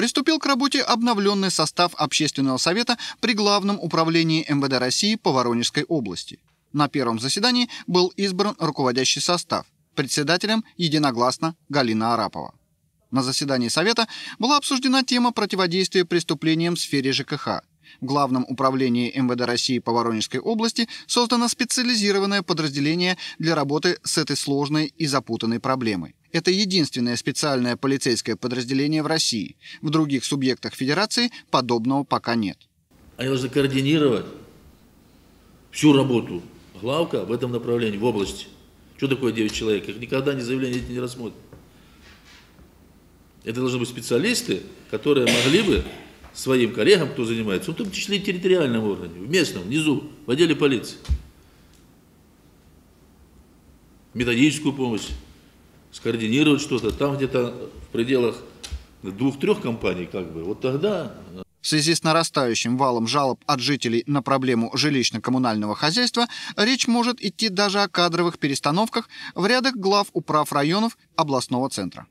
приступил к работе обновленный состав Общественного совета при Главном управлении МВД России по Воронежской области. На первом заседании был избран руководящий состав. Председателем единогласно Галина Арапова. На заседании Совета была обсуждена тема противодействия преступлениям в сфере ЖКХ. В Главном управлении МВД России по Воронежской области создано специализированное подразделение для работы с этой сложной и запутанной проблемой. Это единственное специальное полицейское подразделение в России. В других субъектах Федерации подобного пока нет. А Они должны координировать всю работу главка в этом направлении, в области. Что такое 9 человек? Их никогда ни заявление не рассмотрят. Это должны быть специалисты, которые могли бы своим коллегам, кто занимается, ну, в том числе и территориальном уровне, в местном, внизу, в отделе полиции, методическую помощь скоординировать что-то там где-то в пределах двух-трех компаний как бы, вот тогда... В связи с нарастающим валом жалоб от жителей на проблему жилищно-коммунального хозяйства речь может идти даже о кадровых перестановках в рядах глав управ районов областного центра.